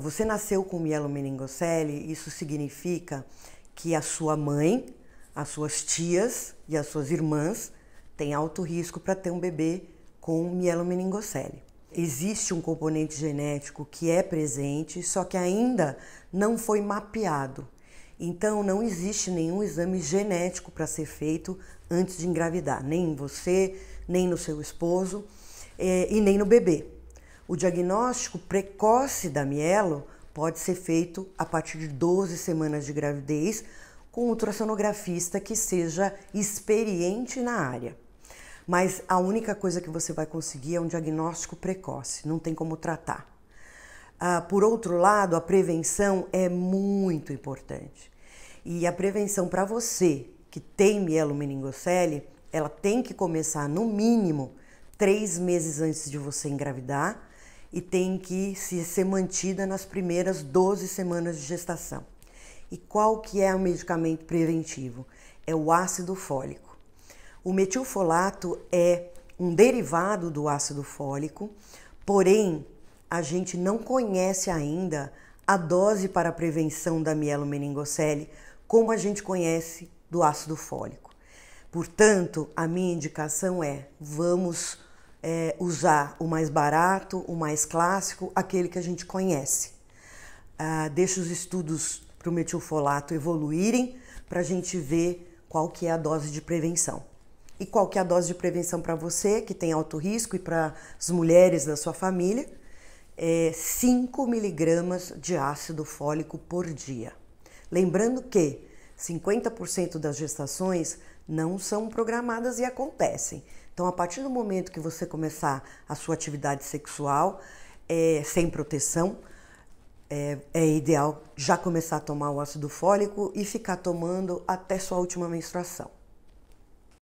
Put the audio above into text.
Você nasceu com mielomeningocele, isso significa que a sua mãe, as suas tias e as suas irmãs têm alto risco para ter um bebê com mielomeningocele. Existe um componente genético que é presente, só que ainda não foi mapeado. Então, não existe nenhum exame genético para ser feito antes de engravidar, nem em você, nem no seu esposo eh, e nem no bebê. O diagnóstico precoce da mielo pode ser feito a partir de 12 semanas de gravidez com um ultrassonografista que seja experiente na área. Mas a única coisa que você vai conseguir é um diagnóstico precoce, não tem como tratar. Ah, por outro lado, a prevenção é muito importante. E a prevenção para você que tem mielomeningocele, ela tem que começar no mínimo três meses antes de você engravidar e tem que se, ser mantida nas primeiras 12 semanas de gestação. E qual que é o medicamento preventivo? É o ácido fólico. O metilfolato é um derivado do ácido fólico, porém a gente não conhece ainda a dose para a prevenção da mielomeningocele como a gente conhece do ácido fólico. Portanto, a minha indicação é: vamos é, usar o mais barato, o mais clássico, aquele que a gente conhece. Ah, deixa os estudos para o metilfolato evoluírem para a gente ver qual que é a dose de prevenção. E qual que é a dose de prevenção para você que tem alto risco e para as mulheres da sua família? É 5 miligramas de ácido fólico por dia. Lembrando que 50% das gestações não são programadas e acontecem. Então, a partir do momento que você começar a sua atividade sexual é, sem proteção, é, é, ideal já começar a tomar o ácido fólico e ficar tomando até sua última menstruação.